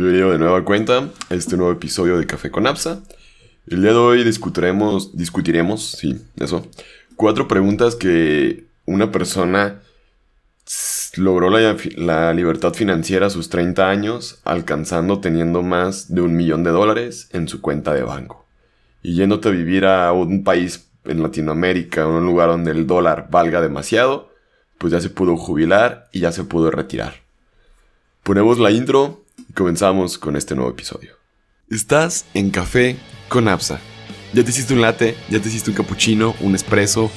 Bienvenido de nueva cuenta a este nuevo episodio de Café con Apsa. El día de hoy discutiremos, discutiremos, eso, cuatro preguntas que una persona logró la, la, libertad financiera a sus 30 años, alcanzando teniendo más de un millón de dólares en su cuenta de banco. Y yéndote a vivir a un país en Latinoamérica, un lugar donde el dólar valga demasiado, pues ya se pudo jubilar y ya se pudo retirar. Ponemos la intro y comenzamos con este nuevo episodio. Estás en café con Apsa Ya te hiciste un latte, ya te hiciste un cappuccino, un espresso,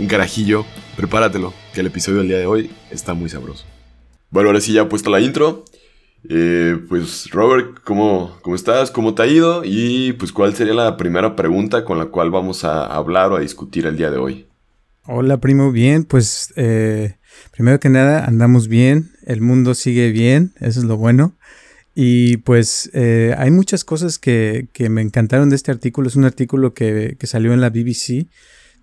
un garajillo Prepáratelo, que el episodio del día de hoy está muy sabroso. Bueno, ahora sí ya puesta la intro. Eh, pues Robert, ¿cómo, ¿cómo estás? ¿Cómo te ha ido? Y pues cuál sería la primera pregunta con la cual vamos a hablar o a discutir el día de hoy. Hola primo, bien, pues eh, primero que nada andamos bien, el mundo sigue bien, eso es lo bueno. Y pues eh, hay muchas cosas que, me encantaron de este artículo. Es un artículo que, salió en la BBC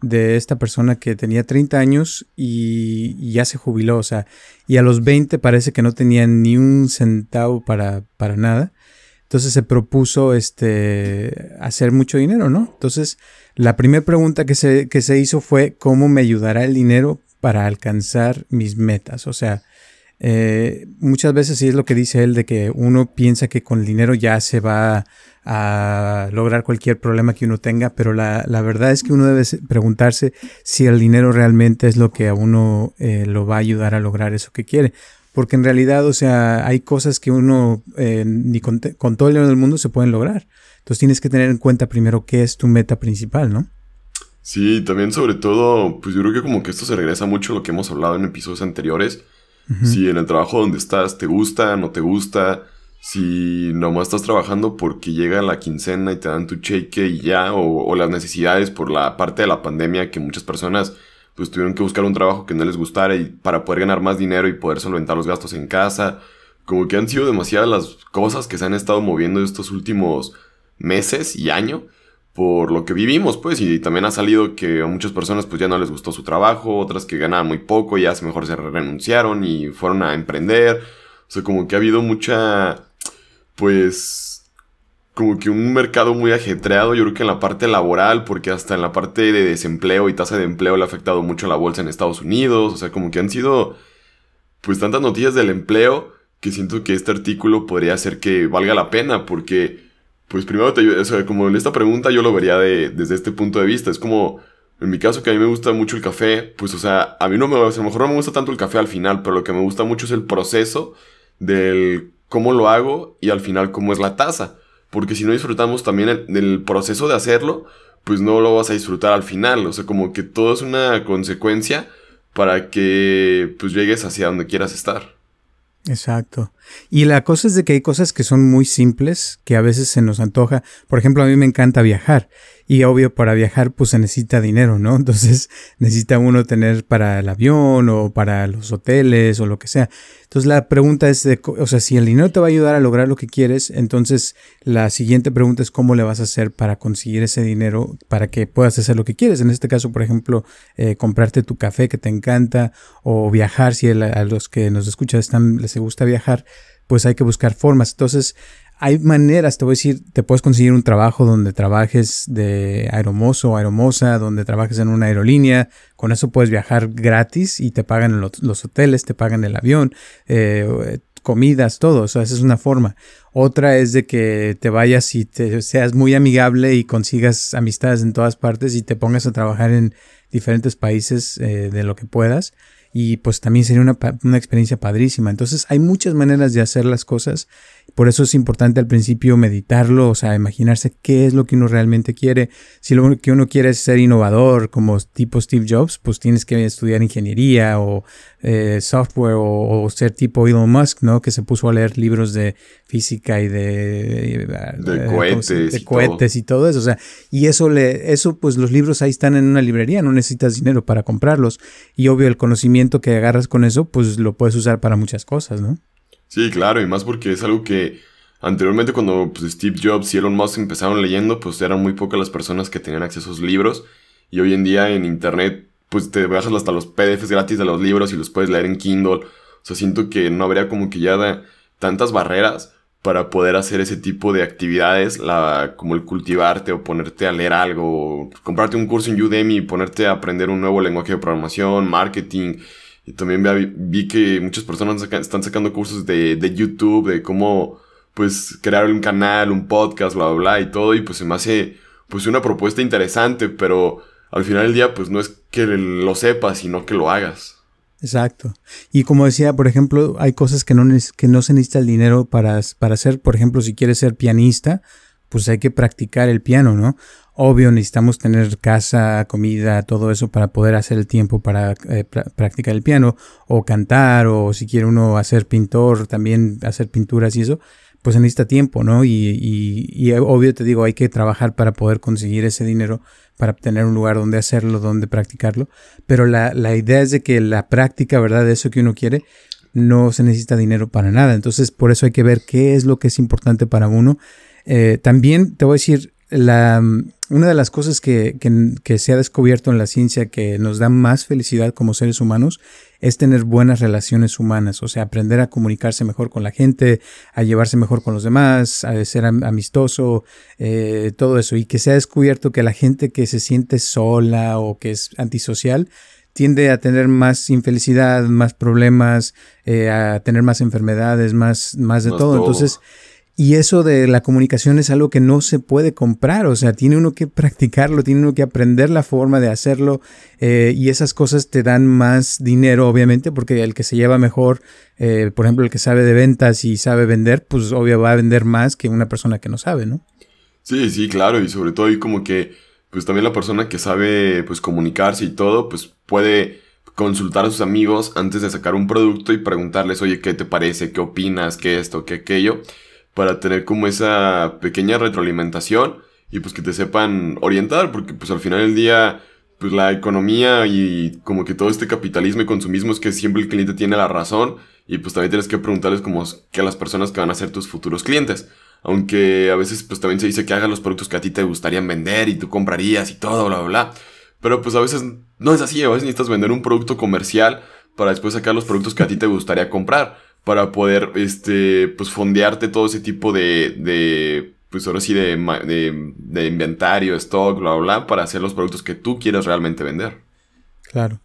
de esta persona que tenía 30 años y, ya se jubiló, o sea, y a los 20 parece que no tenía ni un centavo para, para nada. Entonces se propuso este, hacer mucho dinero, ¿no? Entonces la primera pregunta que se, que se hizo fue, ¿cómo me ayudará el dinero para alcanzar mis metas? O sea, eh, muchas veces sí es lo que dice él de que uno piensa que con el dinero ya se va a lograr cualquier problema que uno tenga, pero la, verdad es que uno debe preguntarse si el dinero realmente es lo que a uno eh, lo va a ayudar a lograr eso que quiere. Porque en realidad, o sea, hay cosas que uno eh, ni con, con, todo el dinero del mundo se pueden lograr. Entonces tienes que tener en cuenta primero qué es tu meta principal, ¿no? Sí, también sobre todo, pues yo creo que como que esto se regresa mucho a lo que hemos hablado en episodios anteriores si en el trabajo donde estás te gusta, no te gusta, si nomás estás trabajando porque llega la quincena y te dan tu cheque y ya, o, o las necesidades por la parte de la pandemia que muchas personas pues tuvieron que buscar un trabajo que no les gustara y para poder ganar más dinero y poder solventar los gastos en casa. Como que han sido demasiadas las cosas que se han estado moviendo estos últimos meses y año por lo que vivimos, pues, y también ha salido que a muchas personas pues ya no les gustó su trabajo, otras que ganaban muy poco, y ya mejor se renunciaron y fueron a emprender. O sea, como que ha habido mucha, pues, como que un mercado muy ajetreado, yo creo que en la parte laboral, porque hasta en la parte de desempleo y tasa de empleo le ha afectado mucho a la bolsa en Estados Unidos, o sea, como que han sido, pues, tantas noticias del empleo que siento que este artículo podría hacer que valga la pena, porque pues primero, te, o como en esta pregunta yo lo vería desde este punto de vista. Es como, en mi caso que a mí me gusta mucho el café, pues o sea, a mí no me, a lo mejor no me gusta tanto el café al final, pero lo que me gusta mucho es el proceso del cómo lo hago y al final cómo es la taza. Porque si no disfrutamos también el, del proceso de hacerlo, pues no lo vas a disfrutar al final. O sea, como que todo es una consecuencia para que pues llegues hacia donde quieras estar. Exacto. Y la cosa es de que hay cosas que son muy simples que a veces se nos antoja. Por ejemplo, a mí me encanta viajar y obvio, para viajar, pues se necesita dinero, ¿no? Entonces necesita uno tener para el avión o para los hoteles o lo que sea. Entonces la pregunta es, de, o sea, si el dinero te va a ayudar a lograr lo que quieres, entonces la siguiente pregunta es cómo le vas a hacer para conseguir ese dinero para que puedas hacer lo que quieres. En este caso, por ejemplo, eh, comprarte tu café que te encanta o viajar, si a los que nos escuchan están, les gusta viajar, pues hay que buscar formas. Entonces, hay maneras, te voy a decir, te puedes conseguir un trabajo donde trabajes de aeromozo o aeromoza, donde trabajes en una aerolínea, con eso puedes viajar gratis y te pagan los, hoteles, te pagan el avión, eh, comidas, todo, o sea, esa es una forma. Otra es de que te vayas y te seas muy amigable y consigas amistades en todas partes y te pongas a trabajar en diferentes países eh, de lo que puedas y pues también sería una, una, experiencia padrísima. Entonces hay muchas maneras de hacer las cosas por eso es importante al principio meditarlo, o sea, imaginarse qué es lo que uno realmente quiere. Si lo que uno quiere es ser innovador, como tipo Steve Jobs, pues tienes que estudiar ingeniería o eh, software o, ser tipo Elon Musk, ¿no? Que se puso a leer libros de física y de... Eh, de, cohetes. y todo. y todo eso, o sea, y eso, le, eso, pues los libros ahí están en una librería, no necesitas dinero para comprarlos. Y obvio, el conocimiento que agarras con eso, pues lo puedes usar para muchas cosas, ¿no? Sí, claro, y más porque es algo que anteriormente cuando pues, Steve Jobs y Elon Musk empezaron leyendo, pues eran muy pocas las personas que tenían acceso a los libros. Y hoy en día en Internet, pues te bajas hasta los PDFs gratis de los libros y los puedes leer en Kindle. O sea, siento que no habría como que ya tantas barreras para poder hacer ese tipo de actividades, la, como el cultivarte o ponerte a leer algo, comprarte un curso en Udemy y ponerte a aprender un nuevo lenguaje de programación, marketing, y también vi que muchas personas están sacando cursos de, de, YouTube, de cómo, pues, crear un canal, un podcast, bla, bla, bla, y todo. Y pues se me hace, pues, una propuesta interesante, pero al final del día, pues, no es que lo sepas, sino que lo hagas. Exacto. Y como decía, por ejemplo, hay cosas que no, que no se necesita el dinero para, para hacer. Por ejemplo, si quieres ser pianista, pues hay que practicar el piano, ¿no? Obvio, necesitamos tener casa, comida, todo eso para poder hacer el tiempo para eh, practicar el piano o cantar o si quiere uno hacer pintor, también hacer pinturas y eso, pues necesita tiempo, ¿no? Y, eh, obvio te digo, hay que trabajar para poder conseguir ese dinero, para tener un lugar donde hacerlo, donde practicarlo. Pero la, idea es de que la práctica, ¿verdad? De eso que uno quiere, no se necesita dinero para nada. Entonces, por eso hay que ver qué es lo que es importante para uno. Eh, también te voy a decir, la, una de las cosas que, que, se ha descubierto en la ciencia que nos da más felicidad como seres humanos es tener buenas relaciones humanas, o sea, aprender a comunicarse mejor con la gente, a llevarse mejor con los demás, a ser amistoso, eh, todo eso. Y que se ha descubierto que la gente que se siente sola o que es antisocial tiende a tener más infelicidad, más problemas, eh, a tener más enfermedades, más, más de todo. Entonces, y eso de la comunicación es algo que no se puede comprar, o sea, tiene uno que practicarlo, tiene uno que aprender la forma de hacerlo eh, y esas cosas te dan más dinero, obviamente, porque el que se lleva mejor, eh, por ejemplo, el que sabe de ventas y sabe vender, pues obvio va a vender más que una persona que no sabe, ¿no? Sí, sí, claro, y sobre todo y como que, pues también la persona que sabe, pues comunicarse y todo, pues puede consultar a sus amigos antes de sacar un producto y preguntarles, oye, ¿qué te parece? ¿Qué opinas? ¿Qué esto? ¿Qué aquello? para tener como esa pequeña retroalimentación y pues que te sepan orientar, porque pues al final del día, pues la economía y como que todo este capitalismo y consumismo es que siempre el cliente tiene la razón y pues también tienes que preguntarles como que a las personas que van a ser tus futuros clientes. Aunque a veces pues también se dice que haga los productos que a ti te gustarían vender y tú comprarías y todo, bla, bla, bla. Pero pues a veces no es así, a veces necesitas vender un producto comercial para después sacar los productos que a ti te gustaría comprar para poder, este, pues fondearte todo ese tipo de, de pues de, de, inventario, stock, bla, bla, para hacer los productos que tú quieres realmente vender. Claro.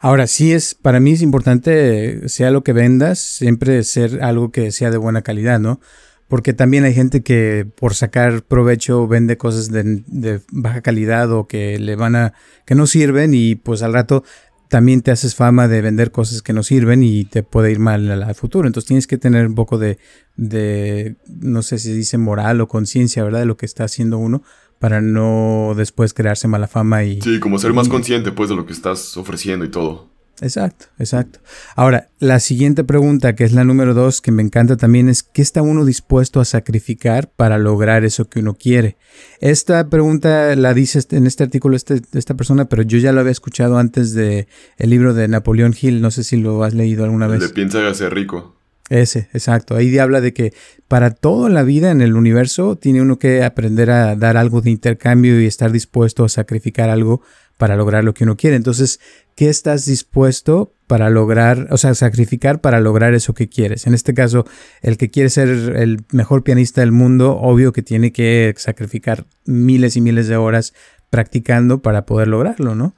Ahora sí es, para mí es importante, sea lo que vendas, siempre ser algo que sea de buena calidad, ¿no? Porque también hay gente que por sacar provecho vende cosas de, de, baja calidad o que le van a, que no sirven y pues al rato también te haces fama de vender cosas que no sirven y te puede ir mal al futuro. Entonces tienes que tener un poco de, de no sé si se dice moral o conciencia, ¿verdad? De lo que está haciendo uno para no después crearse mala fama y... Sí, como ser más consciente pues de lo que estás ofreciendo y todo. Exacto, exacto. Ahora, la siguiente pregunta, que es la número dos, que me encanta también, es ¿qué está uno dispuesto a sacrificar para lograr eso que uno quiere? Esta pregunta la dice este, en este artículo este, esta persona, pero yo ya lo había escuchado antes de el libro de Napoleón Hill, no sé si lo has leído alguna vez. de piensa rico. Ese, exacto. Ahí habla de que para toda la vida en el universo tiene uno que aprender a dar algo de intercambio y estar dispuesto a sacrificar algo para lograr lo que uno quiere. Entonces, ¿qué estás dispuesto para lograr, o sea, sacrificar para lograr eso que quieres? En este caso, el que quiere ser el mejor pianista del mundo, obvio que tiene que sacrificar miles y miles de horas practicando para poder lograrlo, ¿no?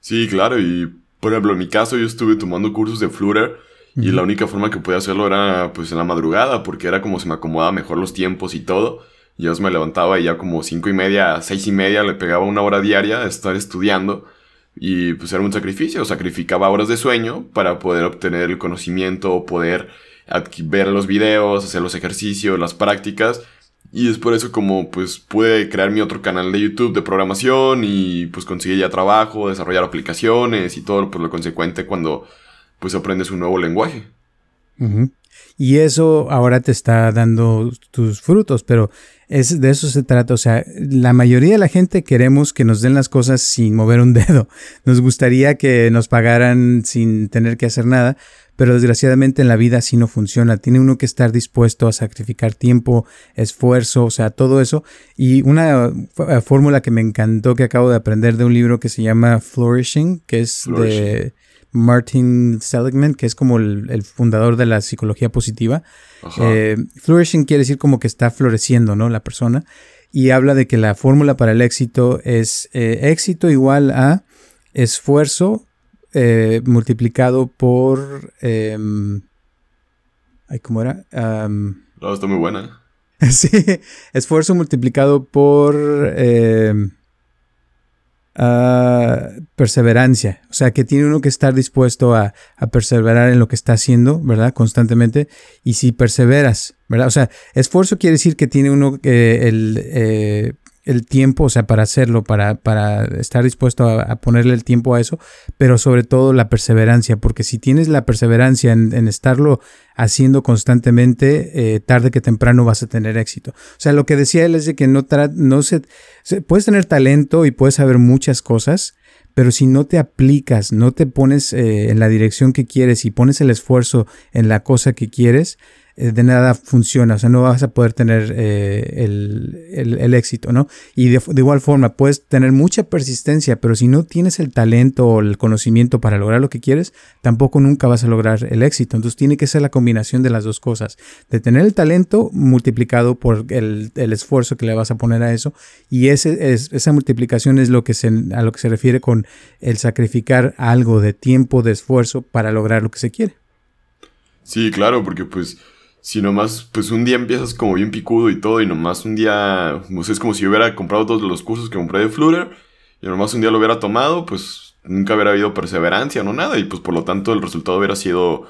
Sí, claro. Y, por ejemplo, en mi caso yo estuve tomando cursos de Flutter y la única forma que podía hacerlo era pues en la madrugada, porque era como se me acomodaba mejor los tiempos y todo. Y yo me levantaba y ya como cinco y media, seis y media le pegaba una hora diaria de estar estudiando. Y pues era un sacrificio, sacrificaba horas de sueño para poder obtener el conocimiento, poder ver los videos, hacer los ejercicios, las prácticas. Y es por eso como pues pude crear mi otro canal de YouTube de programación y pues conseguí ya trabajo, desarrollar aplicaciones y todo por pues, lo consecuente cuando pues aprendes un nuevo lenguaje. Y eso ahora te está dando tus frutos, pero es de eso se trata. O sea, la mayoría de la gente queremos que nos den las cosas sin mover un dedo. Nos gustaría que nos pagaran sin tener que hacer nada, pero desgraciadamente en la vida así no funciona. Tiene uno que estar dispuesto a sacrificar tiempo, esfuerzo, o sea, todo eso. Y una eh, fórmula que me encantó que acabo de aprender de un libro que se llama Flourishing, que es de Martin Seligman, que es como el, fundador de la psicología positiva. Eh, flourishing quiere decir como que está floreciendo, ¿no? La persona. Y habla de que la fórmula para el éxito es eh, éxito igual a esfuerzo eh, multiplicado por... Em, ¿Cómo era? no, está muy buena. sí, esfuerzo multiplicado por... Em, perseverancia, o sea, que tiene uno que estar dispuesto a, perseverar en lo que está haciendo, ¿verdad? Constantemente. Y si perseveras, ¿verdad? O sea, esfuerzo quiere decir que tiene uno que eh, el... Eh, el tiempo, o sea, para hacerlo, para, para estar dispuesto a, ponerle el tiempo a eso, pero sobre todo la perseverancia, porque si tienes la perseverancia en, estarlo haciendo constantemente, eh, tarde que temprano vas a tener éxito. O sea, lo que decía él es de que no, no se, puedes tener talento y puedes saber muchas cosas, pero si no te aplicas, no te pones eh, en la dirección que quieres y pones el esfuerzo en la cosa que quieres, eh, de nada funciona, o sea, no vas a poder tener eh, el, éxito, ¿no? Y de, igual forma, puedes tener mucha persistencia, pero si no tienes el talento o el conocimiento para lograr lo que quieres, tampoco nunca vas a lograr el éxito. Entonces tiene que ser la combinación de las dos cosas, de tener el talento multiplicado por el, esfuerzo que le vas a poner a eso, y ese, esa multiplicación es lo que se, a lo que se refiere con el sacrificar algo de tiempo, de esfuerzo para lograr lo que se quiere. Sí, claro, porque pues si nomás, pues un día empiezas como bien picudo y todo, y nomás un día, pues es como si hubiera comprado todos los cursos que compré de Flutter, y nomás un día lo hubiera tomado, pues nunca hubiera habido perseverancia, no nada, y pues por lo tanto el resultado hubiera sido,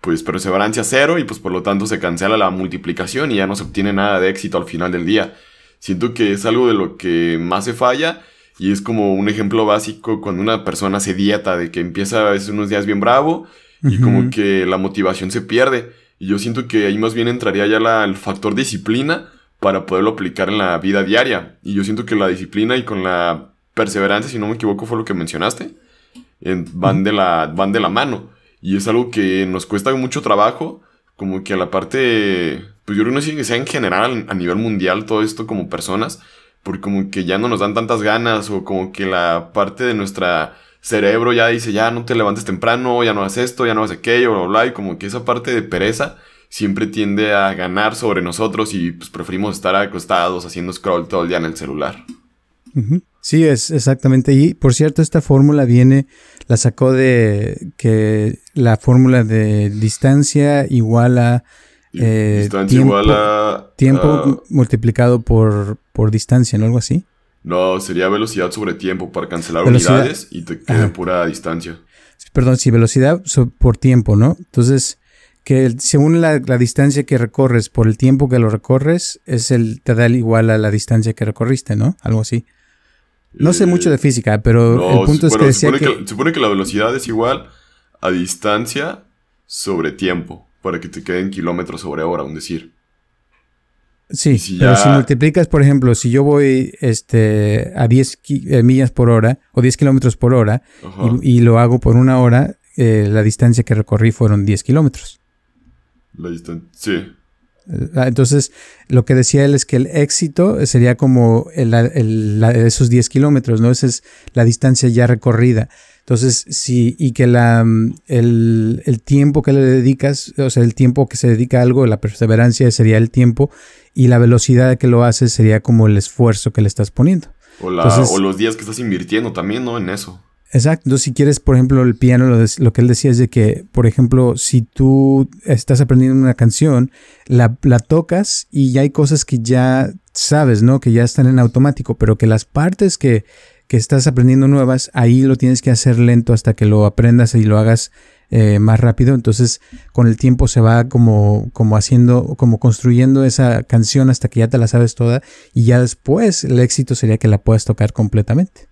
pues perseverancia cero, y pues por lo tanto se cancela la multiplicación y ya no se obtiene nada de éxito al final del día. Siento que es algo de lo que más se falla, y es como un ejemplo básico cuando una persona se dieta, de que empieza a veces unos días bien bravo, y como que la motivación se pierde. Y yo siento que ahí más bien entraría ya el factor disciplina para poderlo aplicar en la vida diaria. Y yo siento que la disciplina y con la perseverancia, si no me equivoco, fue lo que mencionaste, van, de la, van de la mano. Y es algo que nos cuesta mucho trabajo, como que a la parte, pues yo creo que, no que sea en general, a nivel mundial, todo esto como personas, porque como que ya no nos dan tantas ganas o como que la parte de nuestra cerebro ya dice, ya no te levantes temprano, ya no haces esto, ya no haces aquello, bla, bla, y como que esa parte de pereza siempre tiende a ganar sobre nosotros y pues preferimos estar acostados haciendo scroll todo el día en el celular. Sí, es exactamente. Y por cierto, esta fórmula viene, la sacó de que la fórmula de distancia igual a eh, tiempo, multiplicado por, por distancia, ¿no? Algo así. No, sería velocidad sobre tiempo para cancelar unidades y te queda pura distancia. Perdón, sí, velocidad por tiempo, ¿no? Entonces, que según la, distancia que recorres por el tiempo que lo recorres, es el, te da igual a la distancia que recorriste, ¿no? Algo así. No sé mucho de eh, física, pero el punto es que decía supone que, la velocidad es igual a distancia sobre tiempo, para que te queden kilómetros sobre hora, un decir. Sí, pero si multiplicas, por ejemplo, si yo voy este, a 10 eh, millas por hora o 10 kilómetros por hora y, lo hago por una hora, eh, la distancia que recorrí fueron 10 kilómetros. La distancia, sí. Ah, entonces, lo que decía él es que el éxito sería como esos 10 kilómetros, ¿no? Esa es la distancia ya recorrida. Entonces, sí, y que la, mm, el, tiempo que le dedicas, o sea, el tiempo que se dedica a algo, la perseverancia sería el tiempo y la velocidad que lo haces sería como el esfuerzo que le estás poniendo. o los días que estás invirtiendo también, ¿no? En eso. Exacto. Entonces, si quieres, por ejemplo, el piano, lo, lo, que él decía es de que, por ejemplo, si tú estás aprendiendo una canción, la, tocas y ya hay cosas que ya sabes, ¿no? Que ya están en automático, pero que las partes que, estás aprendiendo nuevas, ahí lo tienes que hacer lento hasta que lo aprendas y lo hagas eh, más rápido. Entonces, con el tiempo se va como, como haciendo, como construyendo esa canción hasta que ya te la sabes toda y ya después el éxito sería que la puedas tocar completamente.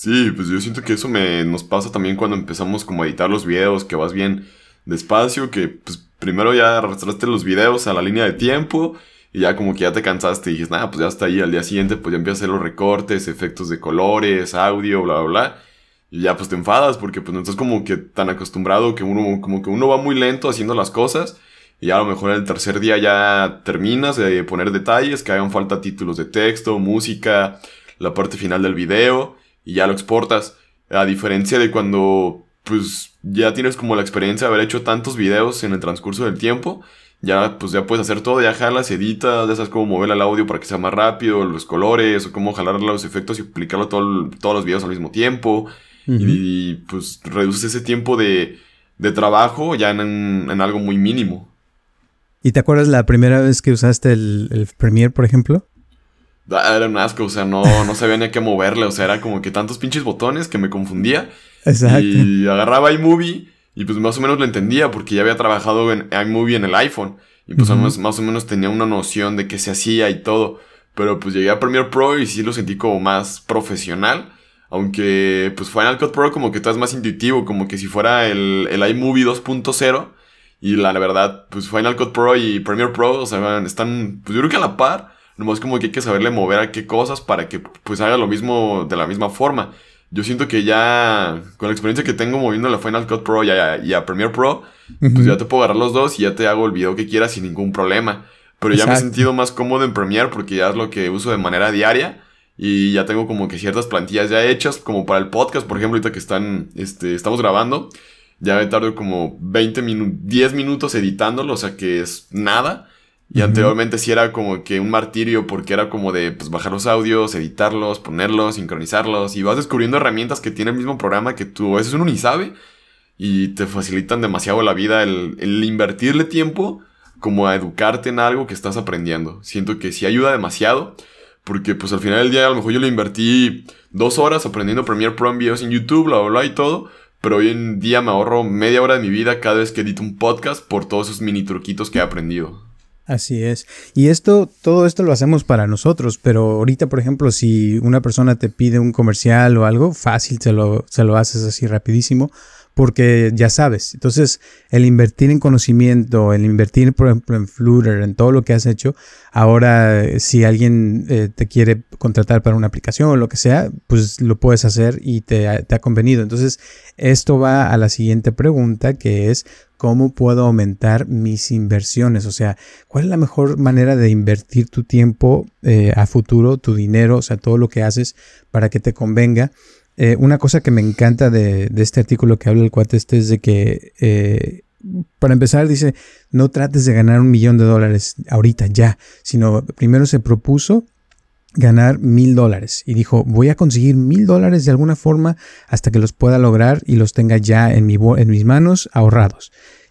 Sí, pues yo siento que eso me, nos pasa también cuando empezamos como a editar los videos, que vas bien despacio, que pues primero ya arrastraste los videos a la línea de tiempo y ya como que ya te cansaste y dices, nada, pues ya está ahí, al día siguiente pues ya empiezas a hacer los recortes, efectos de colores, audio, bla, bla, bla. Y ya pues te enfadas porque pues no estás como que tan acostumbrado que uno como que uno va muy lento haciendo las cosas y a lo mejor el tercer día ya terminas de poner detalles, que hagan falta títulos de texto, música, la parte final del video y ya lo exportas. A diferencia de cuando pues ya tienes como la experiencia de haber hecho tantos videos en el transcurso del tiempo, ya pues ya puedes hacer todo, ya jalas, editas, ya sabes cómo mover el audio para que sea más rápido, los colores, o cómo jalar los efectos y aplicarlo todo, todos los videos al mismo tiempo. y, pues reduces ese tiempo de, de trabajo ya en, en, algo muy mínimo. ¿Y te acuerdas la primera vez que usaste el, el Premiere, por ejemplo? era un asco, o sea, no, no sabía ni a qué moverle, o sea, era como que tantos pinches botones que me confundía. Exacto. Y agarraba iMovie y pues más o menos lo entendía porque ya había trabajado en iMovie en el iPhone y pues más, o menos tenía una noción de qué se hacía y todo. Pero pues llegué a Premiere Pro y sí lo sentí como más profesional. Aunque pues Final Cut Pro como que todo es más intuitivo, como que si fuera el, el iMovie 2.0. Y la, la, verdad, pues Final Cut Pro y Premiere Pro, o sea, están pues yo creo que a la par. Nomás como que hay que saberle mover a qué cosas para que pues haga lo mismo de la misma forma. Yo siento que ya, con la experiencia que tengo moviendo la Final Cut Pro y a, Premiere Pro, pues ya te puedo agarrar los dos y ya te hago el video que quieras sin ningún problema. Pero ya me he sentido más cómodo en Premiere porque ya es lo que uso de manera diaria y ya tengo como que ciertas plantillas ya hechas, como para el podcast, por ejemplo, ahorita que están, este, estamos grabando, ya me tardo como 20 minutos, 10 minutos editándolo, o sea que es nada. Y anteriormente sí era como que un martirio porque era como de pues, bajar los audios, editarlos, ponerlos, sincronizarlos y vas descubriendo herramientas que tiene el mismo programa que tú eso es uno ni y te facilitan demasiado la vida el, invertirle tiempo como a educarte en algo que estás aprendiendo. Siento que sí ayuda demasiado porque pues al final del día a lo mejor yo le invertí dos horas aprendiendo Premiere Pro en en YouTube, bla, bla, bla y todo. Pero hoy en día me ahorro media hora de mi vida cada vez que edito un podcast por todos esos mini truquitos que he aprendido. Así es. Y esto, todo esto lo hacemos para nosotros, pero ahorita, por ejemplo, si una persona te pide un comercial o algo, fácil se lo, se lo haces así rapidísimo porque ya sabes. Entonces, el invertir en conocimiento, el invertir, por ejemplo, en Flutter, en todo lo que has hecho, ahora eh, si alguien eh, te quiere contratar para una aplicación o lo que sea, pues lo puedes hacer y te, ha convenido. Entonces, esto va a la siguiente pregunta que es, ¿cómo puedo aumentar mis inversiones? O sea, ¿cuál es la mejor manera de invertir tu tiempo eh, a futuro, tu dinero, o sea, todo lo que haces para que te convenga? Eh, una cosa que me encanta de, este artículo que habla el cuate este es de que, eh, para empezar, dice, no trates de ganar un millón de dólares ahorita, ya, sino primero se propuso ganar mil dólares y dijo voy a conseguir mil dólares de alguna forma hasta que los pueda lograr y los tenga ya en, mi en mis manos ahorrados.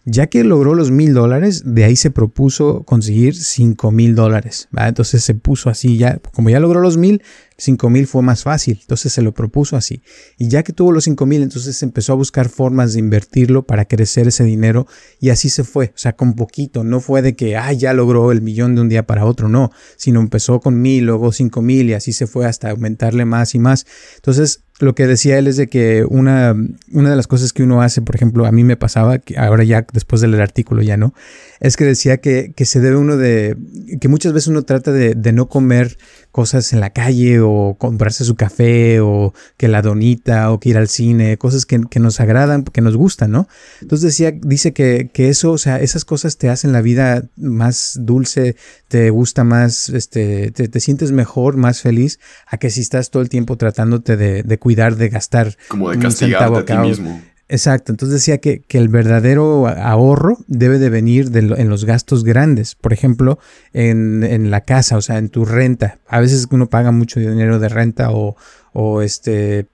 Ya que logró los mil dólares, de ahí se propuso conseguir cinco mil dólares. Entonces se puso así, ya, como ya logró los mil, cinco mil fue más fácil. Entonces se lo propuso así. Y ya que tuvo los cinco mil, entonces empezó a buscar formas de invertirlo para crecer ese dinero. Y así se fue. O sea, con poquito. No fue de que, ah, ya logró el millón de un día para otro. No, sino empezó con mil, luego cinco mil y así se fue hasta aumentarle más y más. Entonces lo que decía él es de que una, una de las cosas que uno hace, por ejemplo, a mí me pasaba, que ahora ya después de leer el artículo ya no, es que decía que, se debe uno de, que muchas veces uno trata de, no comer cosas en la calle o comprarse su café o que la donita o que ir al cine, cosas que, nos agradan, que nos gustan, ¿no? Entonces decía, dice que, eso, o sea, esas cosas te hacen la vida más dulce, te gusta más, este, te, sientes mejor, más feliz, a que si estás todo el tiempo tratándote de, de cuidar, de gastar. Como de castigarte a ti mismo. Exacto, entonces decía que, el verdadero ahorro debe de venir en los gastos grandes, por ejemplo, en, la casa, o sea, en tu renta. A veces uno paga mucho dinero de renta o, este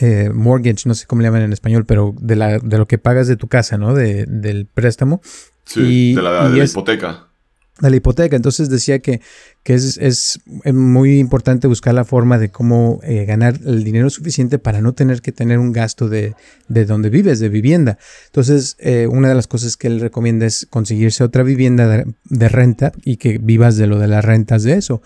eh, mortgage, no sé cómo le llaman en español, pero de, la, de lo que pagas de tu casa, ¿no? De, del préstamo. Sí, de la, hipoteca la hipoteca. Entonces decía que, que es, muy importante buscar la forma de cómo eh, ganar el dinero suficiente para no tener que tener un gasto de, donde vives, de vivienda. Entonces, eh, una de las cosas que él recomienda es conseguirse otra vivienda de, renta y que vivas de lo de las rentas de eso.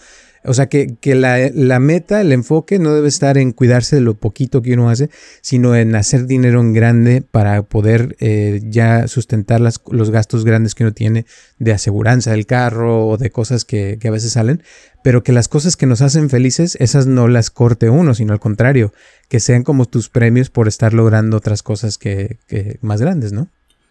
O sea, que, que la, meta, el enfoque no debe estar en cuidarse de lo poquito que uno hace, sino en hacer dinero en grande para poder eh, ya sustentar las, los gastos grandes que uno tiene de aseguranza del carro o de cosas que, que a veces salen, pero que las cosas que nos hacen felices, esas no las corte uno, sino al contrario, que sean como tus premios por estar logrando otras cosas que, que más grandes, ¿no?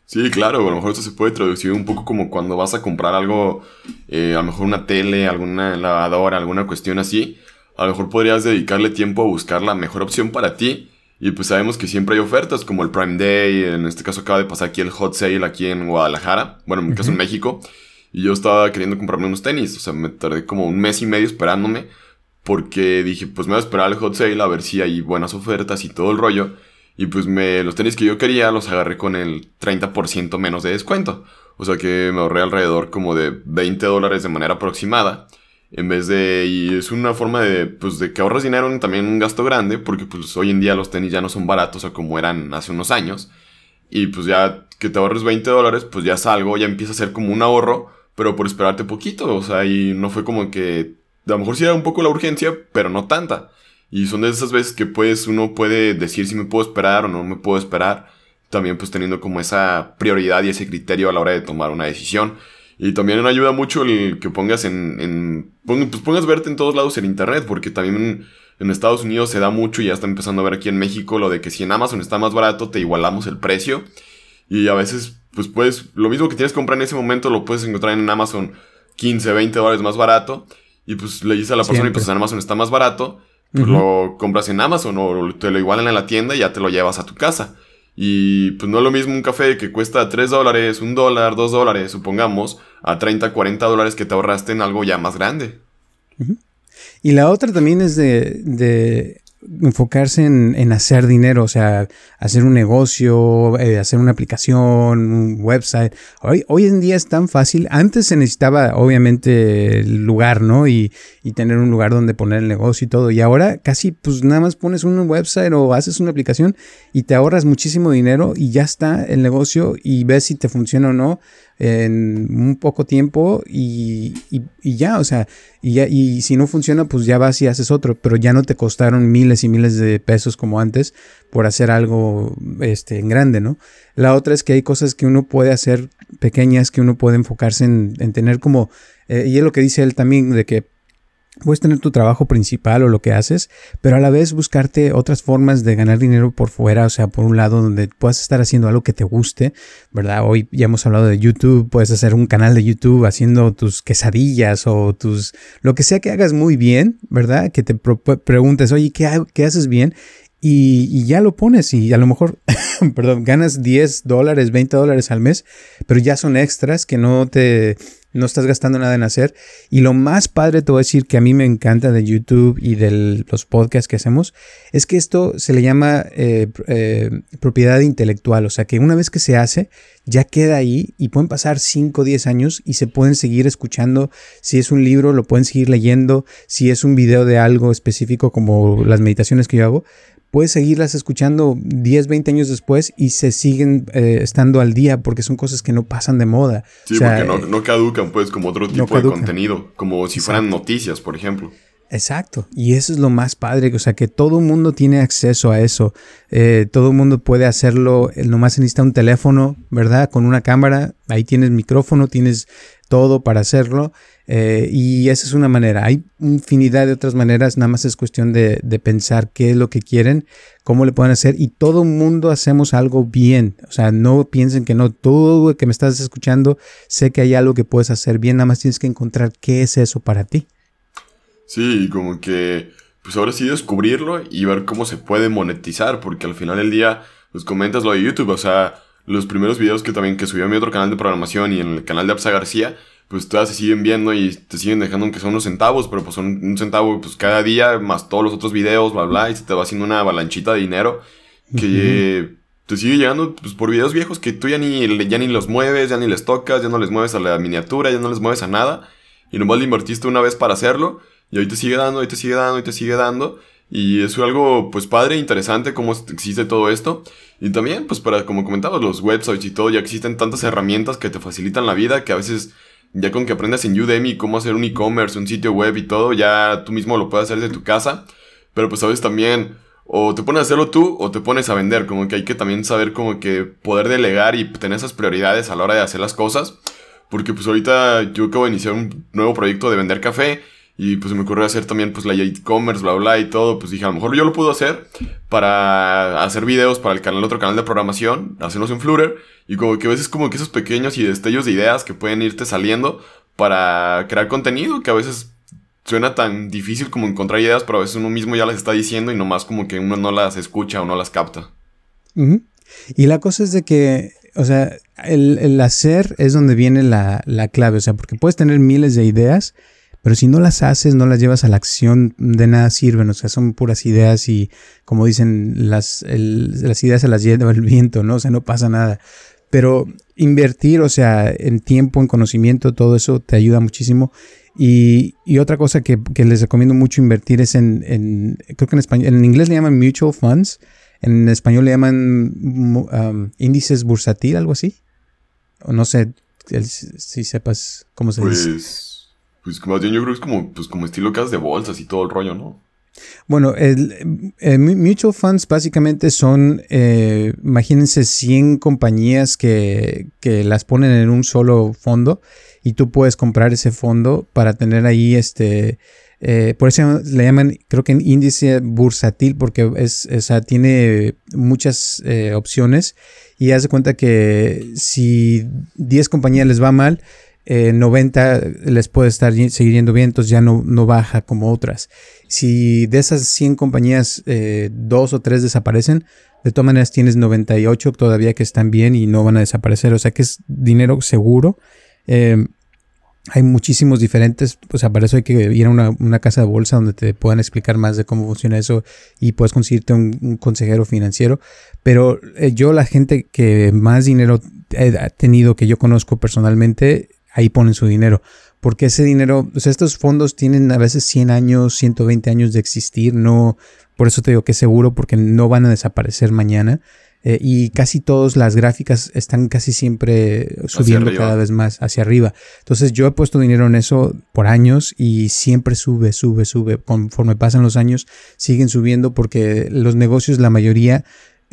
Sí, claro, a lo mejor esto se puede traducir un poco como cuando vas a comprar algo, eh, a lo mejor una tele, alguna lavadora, alguna cuestión así. A lo mejor podrías dedicarle tiempo a buscar la mejor opción para ti. Y pues sabemos que siempre hay ofertas como el Prime Day, en este caso acaba de pasar aquí el Hot Sale aquí en Guadalajara, bueno, en mi caso en México. Y yo estaba queriendo comprarme unos tenis, o sea, me tardé como un mes y medio esperándome porque dije, pues me voy a esperar el Hot Sale a ver si hay buenas ofertas y todo el rollo. Y pues me, los tenis que yo quería los agarré con el 30% menos de descuento. O sea que me ahorré alrededor como de 20 dólares de manera aproximada. En vez de... Y es una forma de, pues, de que ahorras dinero también un gasto grande. Porque pues hoy en día los tenis ya no son baratos o como eran hace unos años. Y pues ya que te ahorres 20 dólares, pues ya salgo, ya empieza a ser como un ahorro. Pero por esperarte poquito. O sea, y no fue como que... A lo mejor sí era un poco la urgencia, pero no tanta. Y son de esas veces que pues uno puede decir si me puedo esperar o no me puedo esperar. También pues teniendo como esa prioridad y ese criterio a la hora de tomar una decisión. Y también ayuda mucho el que pongas en, pues pongas verte en todos lados en internet, porque también en Estados Unidos se da mucho y ya está empezando a ver aquí en México lo de que si en Amazon está más barato te igualamos el precio. Y a veces, pues puedes, lo mismo que tienes que comprar en ese momento lo puedes encontrar en Amazon 15, 20 dólares más barato. Y pues le dices a la persona y pues en Amazon está más barato pues lo compras en Amazon o te lo igualan en la tienda y ya te lo llevas a tu casa. Y pues no es lo mismo un café que cuesta 3 dólares, 1 dólar, 2 dólares, supongamos, a 30, 40 dólares que te ahorraste en algo ya más grande. Y la otra también es de enfocarse en, hacer dinero, o sea, hacer un negocio, eh, hacer una aplicación, un website. Hoy, hoy, en día es tan fácil. Antes se necesitaba, obviamente, el lugar, ¿no? Y, y, tener un lugar donde poner el negocio y todo. Y ahora casi, pues nada más pones un website o haces una aplicación y te ahorras muchísimo dinero y ya está el negocio y ves si te funciona o no en un poco tiempo y, ya, o sea, y, ya, y si no funciona, pues ya vas y haces otro, pero ya no te costaron miles y miles de pesos como antes por hacer algo este, en grande, ¿no? La otra es que hay cosas que uno puede hacer pequeñas, que uno puede enfocarse en, tener como, eh, y es lo que dice él también, de que puedes tener tu trabajo principal o lo que haces, pero a la vez buscarte otras formas de ganar dinero por fuera, o sea, por un lado donde puedas estar haciendo algo que te guste, ¿verdad? Hoy ya hemos hablado de YouTube, puedes hacer un canal de YouTube haciendo tus quesadillas o tus lo que sea que hagas muy bien, ¿verdad? Que te preguntes, oye, ¿qué, ¿qué haces bien? y, ya lo pones y a lo mejor, perdón, ganas 10 dólares, 20 dólares al mes, pero ya son extras que no te, no estás gastando nada en hacer. Y lo más padre te voy a decir que a mí me encanta de YouTube y de los podcasts que hacemos, es que esto se le llama eh, eh, propiedad intelectual, o sea que una vez que se hace, ya queda ahí y pueden pasar 5 o 10 años y se pueden seguir escuchando, si es un libro lo pueden seguir leyendo, si es un video de algo específico como las meditaciones que yo hago, puedes seguirlas escuchando 10, 20 años después y se siguen eh, estando al día porque son cosas que no pasan de moda. Sí, porque no, eh, no, caducan, pues, como otro tipo de contenido, como si fueran noticias, por ejemplo. Exacto, y eso es lo más padre, o sea que todo el mundo tiene acceso a eso, eh, todo el mundo puede hacerlo, nomás necesita un teléfono, ¿verdad? Con una cámara, ahí tienes micrófono, tienes todo para hacerlo. Eh, y esa es una manera. Hay infinidad de otras maneras, nada más es cuestión de, pensar qué es lo que quieren, cómo le pueden hacer. Y todo mundo hacemos algo bien. O sea, no piensen que no, todo lo que me estás escuchando, sé que hay algo que puedes hacer bien, nada más tienes que encontrar qué es eso para ti. Sí, como que, pues ahora sí descubrirlo y ver cómo se puede monetizar, porque al final del día, pues comentas lo de YouTube, o sea los primeros videos que también que subí a mi otro canal de programación y en el canal de Absa García, pues todas se siguen viendo y te siguen dejando aunque son unos centavos, pero pues son un centavo pues cada día, más todos los otros videos, bla, bla, y se te va haciendo una avalanchita de dinero que te sigue llegando pues, por videos viejos que tú ya ni, ya ni los mueves, ya ni les tocas, ya no les mueves a la miniatura, ya no les mueves a nada, y nomás le invertiste una vez para hacerlo, y hoy te sigue dando, y te sigue dando, y te sigue dando. Y es algo, pues, padre, interesante cómo existe todo esto. Y también, pues, para, como comentabas, los websites y todo, ya existen tantas herramientas que te facilitan la vida que a veces, ya con que aprendas en Udemy cómo hacer un e-commerce, un sitio web y todo, ya tú mismo lo puedes hacer desde tu casa. Pero, pues, a también, o te pones a hacerlo tú o te pones a vender. Como que hay que también saber, como que poder delegar y tener esas prioridades a la hora de hacer las cosas. Porque, pues, ahorita yo acabo de iniciar un nuevo proyecto de vender café y pues me ocurrió hacer también pues la e-commerce, bla, bla, y todo. Pues dije, a lo mejor yo lo puedo hacer para hacer videos para el canal, otro canal de programación, Hacernos un Flutter. Y como que a veces como que esos pequeños y destellos de ideas que pueden irte saliendo para crear contenido que a veces suena tan difícil como encontrar ideas, pero a veces uno mismo ya las está diciendo y nomás como que uno no las escucha o no las capta. Y la cosa es de que, o sea, el, hacer es donde viene la, la clave, o sea, porque puedes tener miles de ideas, pero si no las haces, no las llevas a la acción, de nada sirven. O sea, son puras ideas y, como dicen, las, las ideas se las lleva el viento, ¿no? O sea, no pasa nada. Pero invertir, o sea, en tiempo, en conocimiento, todo eso te ayuda muchísimo. Y, y otra cosa que, que, les recomiendo mucho invertir es en, en creo que en español, en inglés le llaman mutual funds, en español le llaman um, índices bursátil, algo así. O No sé si sepas cómo se dice. Pues, pues más bien yo creo que es como, pues, como estilo casas de bolsas y todo el rollo, ¿no? Bueno, el, eh, mutual funds básicamente son, eh, imagínense 100 compañías que, las ponen en un solo fondo y tú puedes comprar ese fondo para tener ahí este, eh, por eso le llaman, creo que en índice bursátil porque es, o tiene muchas opciones y haz de cuenta que si 10 compañías les va mal, eh, 90 les puede estar seguir yendo bien, entonces ya no, no baja como otras. Si de esas 100 compañías, eh, dos o tres desaparecen, de todas maneras tienes 98 todavía que están bien y no van a desaparecer. O sea que es dinero seguro. Em, hay muchísimos diferentes, pues sea, para eso hay que ir a una, casa de bolsa donde te puedan explicar más de cómo funciona eso y puedes conseguirte un, consejero financiero. Pero eh, yo la gente que más dinero ha tenido que yo conozco personalmente ahí ponen su dinero. Porque ese dinero, o sea, estos fondos tienen a veces 100 años, 120 años de existir, no, por eso te digo que es seguro, porque no van a desaparecer mañana. Eh, y casi todas las gráficas están casi siempre subiendo cada vez más hacia arriba. Entonces yo he puesto dinero en eso por años y siempre sube, sube, sube. Conforme pasan los años, siguen subiendo porque los negocios, la mayoría,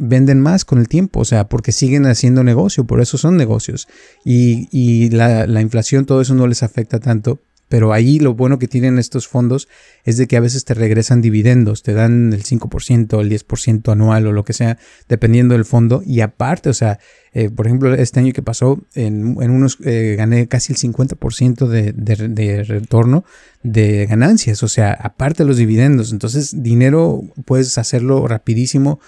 venden más con el tiempo, o sea, porque siguen haciendo negocio, por eso son negocios. Y, y la, la inflación, todo eso no les afecta tanto, pero ahí lo bueno que tienen estos fondos es de que a veces te regresan dividendos, te dan el 5%, el 10% anual o lo que sea, dependiendo del fondo. Y aparte, o sea, eh, por ejemplo, este año que pasó, en, unos eh, gané casi el 50% de, de, de, retorno de ganancias, o sea, aparte de los dividendos. Entonces, dinero puedes hacerlo rapidísimo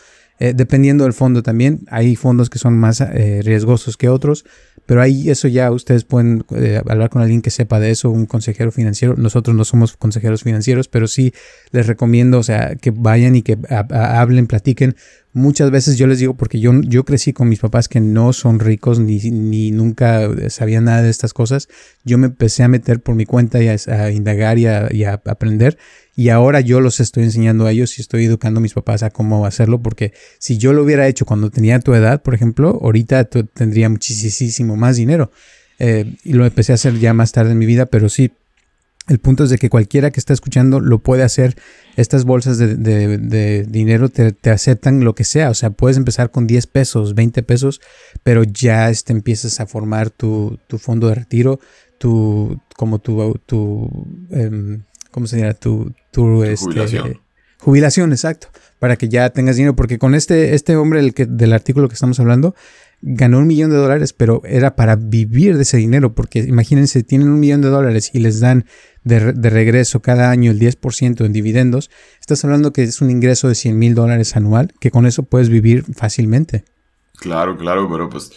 eh, dependiendo del fondo también. Hay fondos que son más eh, riesgosos que otros, pero ahí eso ya ustedes pueden eh, hablar con alguien que sepa de eso, un consejero financiero. Nosotros no somos consejeros financieros, pero sí les recomiendo, o sea, que vayan y que hablen, platiquen, Muchas veces yo les digo, porque yo, yo crecí con mis papás que no son ricos ni, ni nunca sabían nada de estas cosas. Yo me empecé a meter por mi cuenta y a, indagar y a, aprender. Y ahora yo los estoy enseñando a ellos y estoy educando a mis papás a cómo hacerlo, porque si yo lo hubiera hecho cuando tenía tu edad, por ejemplo, ahorita tendría muchísimo más dinero. Eh, y lo empecé a hacer ya más tarde en mi vida, pero sí, el punto es de que cualquiera que está escuchando lo puede hacer. Estas bolsas de, dinero te, aceptan lo que sea. O sea, puedes empezar con 10 pesos, 20 pesos, pero ya este, empiezas a formar tu, tu fondo de retiro, tu, como tu, tu em, ¿cómo se llama Tu, tu, este, jubilación. jubilación, exacto. Para que ya tengas dinero. Porque con este, este hombre el que, del artículo que estamos hablando, ganó un millón de dólares, pero era para vivir de ese dinero, porque imagínense, tienen un millón de dólares y les dan de, regreso cada año el 10% en dividendos, estás hablando que es un ingreso de 100 mil dólares anual, que con eso puedes vivir fácilmente. Claro, claro, pero pues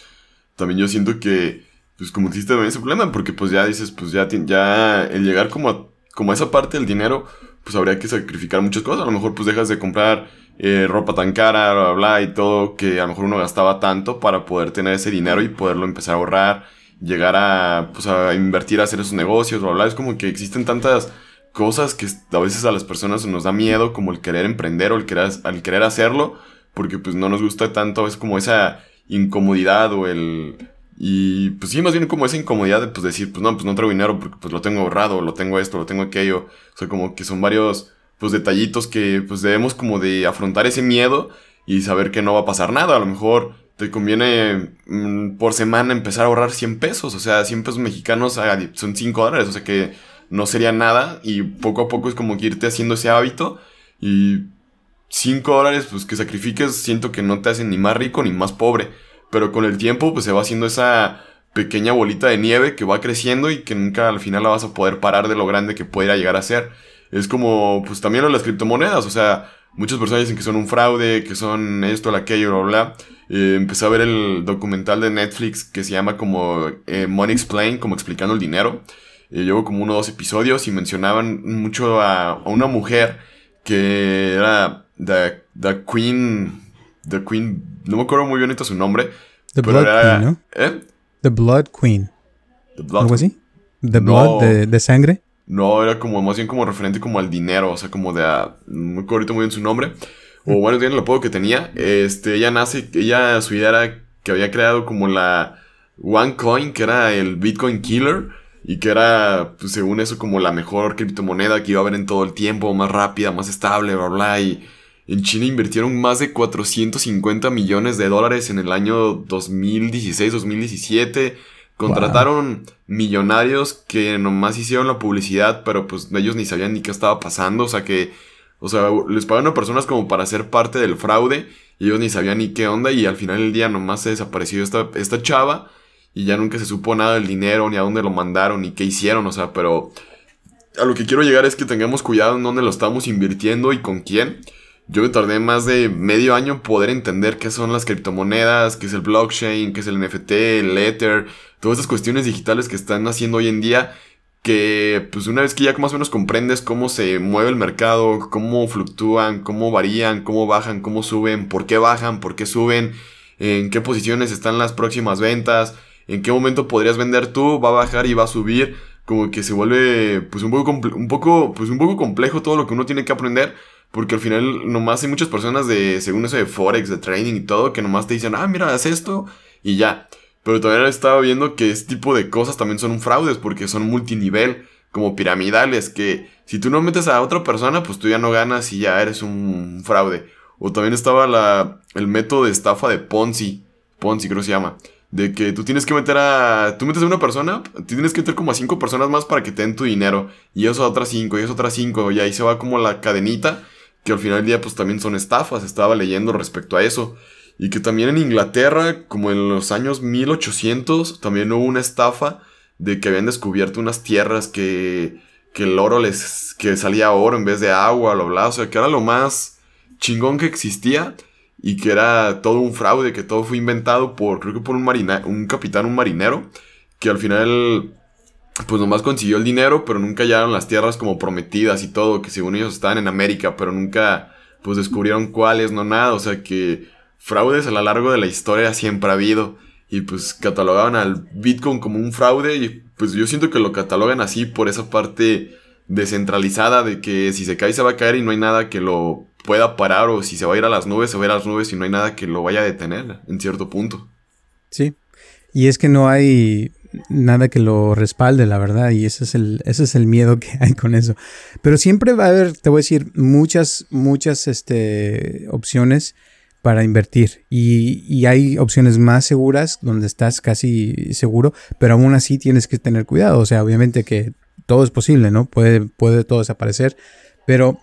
también yo siento que, pues como dijiste también ese problema, porque pues ya dices, pues ya, ya el llegar como como a esa parte del dinero, pues habría que sacrificar muchas cosas, a lo mejor pues dejas de comprar eh, ropa tan cara, bla, bla, y todo, que a lo mejor uno gastaba tanto para poder tener ese dinero y poderlo empezar a ahorrar, llegar a, pues, a invertir, a hacer esos negocios, bla, bla. Es como que existen tantas cosas que a veces a las personas nos da miedo, como el querer emprender o el querer, hacerlo, porque pues no nos gusta tanto, es como esa incomodidad o el... Y pues sí, más bien como esa incomodidad de pues decir, pues no, pues no traigo dinero porque pues lo tengo ahorrado, lo tengo esto, lo tengo aquello. O sea, como que son varios pues detallitos que pues debemos como de afrontar ese miedo y saber que no va a pasar nada. A lo mejor te conviene mm, por semana empezar a ahorrar 100 pesos, o sea, 100 pesos mexicanos son 5 dólares, o sea que no sería nada y poco a poco es como que irte haciendo ese hábito y 5 dólares pues que sacrifiques siento que no te hacen ni más rico ni más pobre, pero con el tiempo pues se va haciendo esa pequeña bolita de nieve que va creciendo y que nunca al final la vas a poder parar de lo grande que pudiera llegar a ser. Es como, pues también lo de las criptomonedas, o sea, muchas personas dicen que son un fraude, que son esto, la aquello, bla, bla. Eh, empecé a ver el documental de Netflix que se llama como eh, Money Explain, como explicando el dinero. Eh, llevo como uno o dos episodios y mencionaban mucho a, una mujer que era the, Queen, the Queen, no me acuerdo muy bien su nombre. The Blood Queen, ¿no? ¿Eh? The Blood Queen. The así? The Blood, de, de sangre no era como más bien como referente como al dinero, o sea, como de a, no ahorita muy bien su nombre, o bueno, tiene lo poco que tenía, este, ella nace, ella, su idea era que había creado como la OneCoin, que era el Bitcoin Killer, y que era, pues, según eso, como la mejor criptomoneda que iba a haber en todo el tiempo, más rápida, más estable, bla, bla, y en China invirtieron más de 450 millones de dólares en el año 2016, 2017, Contrataron millonarios que nomás hicieron la publicidad, pero pues ellos ni sabían ni qué estaba pasando. O sea que, o sea, les pagaron a personas como para ser parte del fraude. Y ellos ni sabían ni qué onda. Y al final del día nomás se desapareció esta, esta chava. Y ya nunca se supo nada del dinero, ni a dónde lo mandaron, ni qué hicieron. O sea, pero a lo que quiero llegar es que tengamos cuidado en dónde lo estamos invirtiendo y con quién. Yo me tardé más de medio año en poder entender qué son las criptomonedas, qué es el blockchain, qué es el NFT, el Ether todas estas cuestiones digitales que están haciendo hoy en día que pues una vez que ya más o menos comprendes cómo se mueve el mercado, cómo fluctúan, cómo varían, cómo bajan, cómo suben, por qué bajan, por qué suben, en qué posiciones están las próximas ventas, en qué momento podrías vender tú, va a bajar y va a subir, como que se vuelve pues un poco, un poco, pues, un poco complejo todo lo que uno tiene que aprender. Porque al final nomás hay muchas personas de, según eso de Forex, de Training y todo, que nomás te dicen, ah, mira, haz esto y ya. Pero también estaba viendo que este tipo de cosas también son fraudes porque son multinivel, como piramidales, que si tú no metes a otra persona, pues tú ya no ganas y ya eres un fraude. O también estaba la, el método de estafa de Ponzi, Ponzi creo que se llama, de que tú tienes que meter a. Tú metes a una persona, tienes que meter como a cinco personas más para que te den tu dinero. Y eso a otras cinco, y eso a otras cinco. Y ahí se va como la cadenita. Que al final del día, pues también son estafas. Estaba leyendo respecto a eso. Y que también en Inglaterra, como en los años 1800, también hubo una estafa de que habían descubierto unas tierras que, que el oro les, que salía oro en vez de agua, lo bla, o sea, que era lo más chingón que existía y que era todo un fraude, que todo fue inventado por, creo que por un, un capitán, un marinero, que al final, pues nomás consiguió el dinero, pero nunca hallaron las tierras como prometidas y todo, que según ellos estaban en América, pero nunca, pues descubrieron cuáles, no nada, o sea que fraudes a lo largo de la historia siempre ha habido. Y pues catalogaban al Bitcoin como un fraude. Y pues yo siento que lo catalogan así por esa parte descentralizada de que si se cae se va a caer y no hay nada que lo pueda parar. O si se va a ir a las nubes, se va a ir a las nubes y no hay nada que lo vaya a detener en cierto punto. Sí. Y es que no hay nada que lo respalde, la verdad, y ese es el, ese es el miedo que hay con eso. Pero siempre va a haber, te voy a decir, muchas, muchas este, opciones para invertir. Y, hay opciones más seguras donde estás casi seguro, pero aún así tienes que tener cuidado. O sea, obviamente que todo es posible, ¿no? Puede, puede todo desaparecer, pero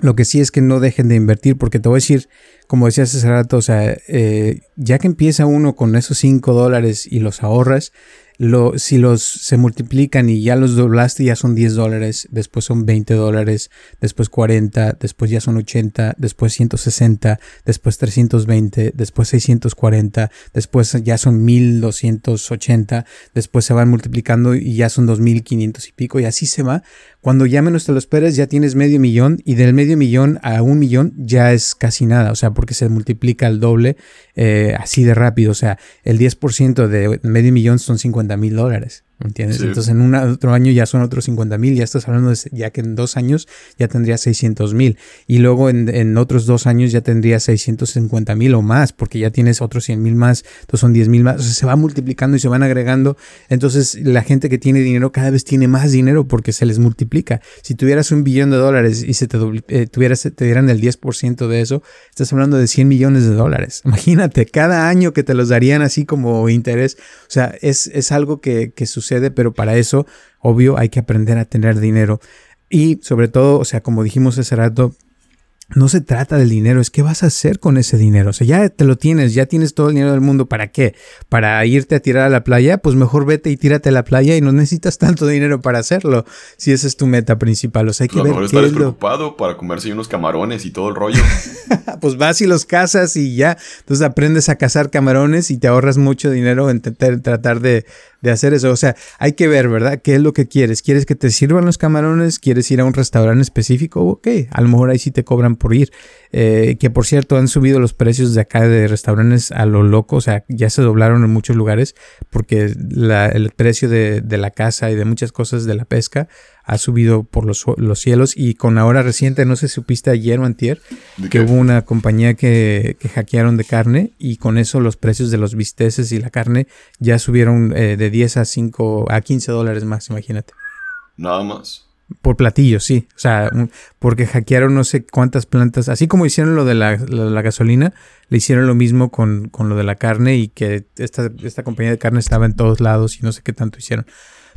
lo que sí es que no dejen de invertir, porque te voy a decir, como decía hace rato, o sea, eh, ya que empieza uno con esos 5 dólares y los ahorras, lo, si los se multiplican y ya los doblaste, ya son 10 dólares, después son 20 dólares, después 40, después ya son 80, después 160, después 320, después 640, después ya son 1280, después se van multiplicando y ya son 2500 y pico, y así se va cuando ya menos te lo ya tienes medio millón y del medio millón a un millón ya es casi nada, o sea, porque se multiplica el doble eh, así de rápido, o sea, el 10% de medio millón son 50 mil dólares. ¿Entiendes? Entonces en un otro año ya son otros 50 mil, ya estás hablando de ya que en dos años ya tendría 600 mil y luego en, otros dos años ya tendrías 650 mil o más porque ya tienes otros 100 mil más, entonces son 10 mil más, se va multiplicando y se van agregando, entonces la gente que tiene dinero cada vez tiene más dinero porque se les multiplica. Si tuvieras un billón de dólares y se te, eh, te dieran el 10% de eso, estás hablando de 100 millones de dólares. Imagínate, cada año que te los darían así como interés, o sea, es, es algo que, que sucede pero para eso, obvio, hay que aprender a tener dinero. Y sobre todo, o sea, como dijimos hace rato, no se trata del dinero, es qué vas a hacer con ese dinero. O sea, ya te lo tienes, ya tienes todo el dinero del mundo. ¿Para qué? ¿Para irte a tirar a la playa? Pues mejor vete y tírate a la playa y no necesitas tanto dinero para hacerlo, si esa es tu meta principal. O sea, hay que ver. Mejor qué estarás es lo... preocupado para comerse unos camarones y todo el rollo. pues vas y los cazas y ya. Entonces aprendes a cazar camarones y te ahorras mucho dinero en tratar de, de hacer eso. O sea, hay que ver, ¿verdad? ¿Qué es lo que quieres? ¿Quieres que te sirvan los camarones? ¿Quieres ir a un restaurante específico? Ok, a lo mejor ahí sí te cobran por ir. Eh, que por cierto han subido los precios de acá de restaurantes a lo loco, o sea, ya se doblaron en muchos lugares porque el precio de, la casa y de muchas cosas de la pesca ha subido por los, cielos y con ahora reciente, no sé si supiste ayer o antier, que hubo una compañía que, hackearon de carne y con eso los precios de los bisteces y la carne ya subieron eh, de 10 a 5 a 15 dólares más, imagínate. Nada más. Por platillos, sí. O sea, porque hackearon no sé cuántas plantas. Así como hicieron lo de la, gasolina, le hicieron lo mismo con, lo de la carne y que esta, esta compañía de carne estaba en todos lados y no sé qué tanto hicieron.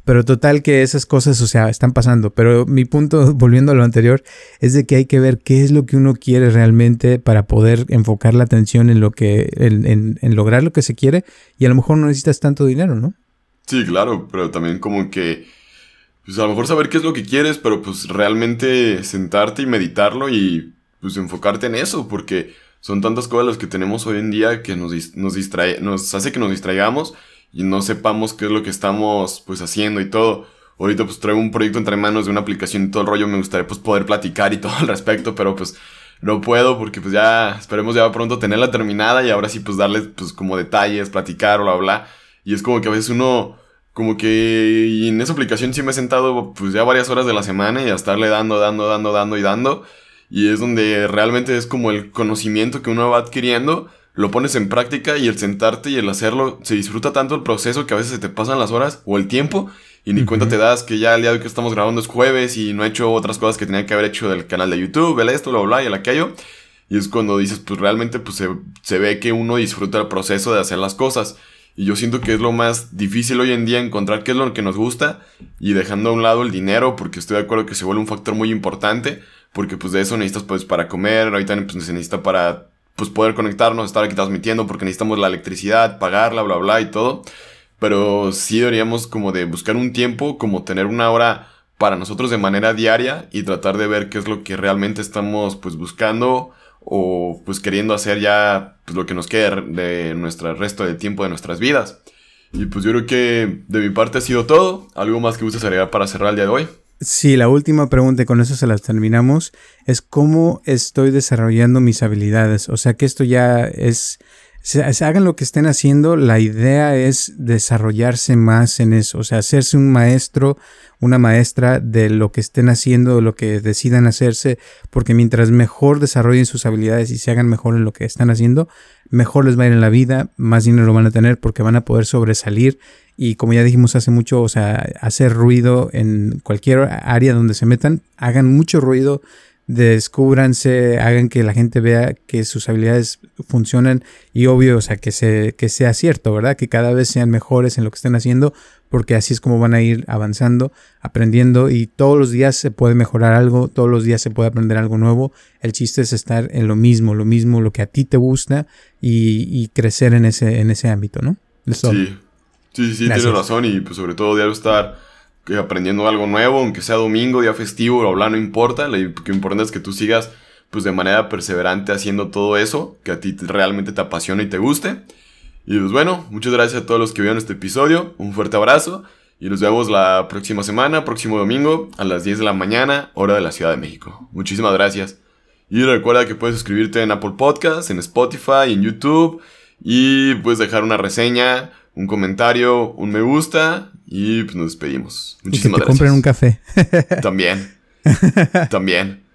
Pero total que esas cosas, o sea, están pasando. Pero mi punto, volviendo a lo anterior, es de que hay que ver qué es lo que uno quiere realmente para poder enfocar la atención en lo que, en, en lograr lo que se quiere. Y a lo mejor no necesitas tanto dinero, ¿no? Sí, claro, pero también como que pues a lo mejor saber qué es lo que quieres, pero pues realmente sentarte y meditarlo y pues enfocarte en eso, porque son tantas cosas las que tenemos hoy en día que nos, nos, distrae nos hace que nos distraigamos y no sepamos qué es lo que estamos pues haciendo y todo. Ahorita pues traigo un proyecto entre manos de una aplicación y todo el rollo, me gustaría pues poder platicar y todo al respecto, pero pues no puedo porque pues ya esperemos ya pronto tenerla terminada y ahora sí pues darles pues como detalles, platicar, o bla, bla. Y es como que a veces uno como que en esa aplicación sí me he sentado pues ya varias horas de la semana y a estarle dando, dando, dando, dando y dando. Y es donde realmente es como el conocimiento que uno va adquiriendo, lo pones en práctica y el sentarte y el hacerlo, se disfruta tanto el proceso que a veces se te pasan las horas o el tiempo y ni cuenta te das que ya el día de que estamos grabando es jueves y no he hecho otras cosas que tenía que haber hecho del canal de YouTube, el esto, lo bla y el aquello. Y es cuando dices, pues realmente pues se, se ve que uno disfruta el proceso de hacer las cosas. Y yo siento que es lo más difícil hoy en día encontrar qué es lo que nos gusta y dejando a un lado el dinero, porque estoy de acuerdo que se vuelve un factor muy importante, porque pues de eso necesitas pues para comer, ahorita pues, se para pues, poder conectarnos, estar aquí transmitiendo, porque necesitamos la electricidad, pagarla, bla, bla y todo. Pero sí deberíamos como de buscar un tiempo, como tener una hora para nosotros de manera diaria y tratar de ver qué es lo que realmente estamos pues buscando o pues queriendo hacer ya pues, lo que nos quede de nuestro resto de tiempo de nuestras vidas. Y pues yo creo que de mi parte ha sido todo. ¿Algo más que gustes agregar para cerrar el día de hoy? Sí, la última pregunta, y con eso se las terminamos, es cómo estoy desarrollando mis habilidades. O sea que esto ya es se, hagan lo que estén haciendo, la idea es desarrollarse más en eso, o sea, hacerse un maestro, una maestra de lo que estén haciendo, de lo que decidan hacerse, porque mientras mejor desarrollen sus habilidades y se hagan mejor en lo que están haciendo, mejor les va a ir en la vida, más dinero van a tener porque van a poder sobresalir y como ya dijimos hace mucho, o sea, hacer ruido en cualquier área donde se metan, hagan mucho ruido, descúbranse, hagan que la gente vea que sus habilidades funcionan y obvio, o sea, que, se, que sea cierto, ¿verdad? Que cada vez sean mejores en lo que estén haciendo, porque así es como van a ir avanzando, aprendiendo y todos los días se puede mejorar algo, todos los días se puede aprender algo nuevo. El chiste es estar en lo mismo, lo mismo, lo que a ti te gusta y, crecer en ese, en ese ámbito, ¿no? Sí, sí, sí, tienes razón y pues sobre todo de estar aprendiendo algo nuevo, aunque sea domingo, día festivo, o hablar, no importa, lo importante es que tú sigas pues de manera perseverante haciendo todo eso que a ti realmente te apasiona y te guste. Y pues bueno, muchas gracias a todos los que vieron este episodio, un fuerte abrazo y nos vemos la próxima semana, próximo domingo a las 10 de la mañana, hora de la Ciudad de México. Muchísimas gracias. Y recuerda que puedes suscribirte en Apple Podcasts, en Spotify, en YouTube y puedes dejar una reseña, un comentario, un me gusta y pues nos despedimos. Muchísimas y que te compren un café. También. También.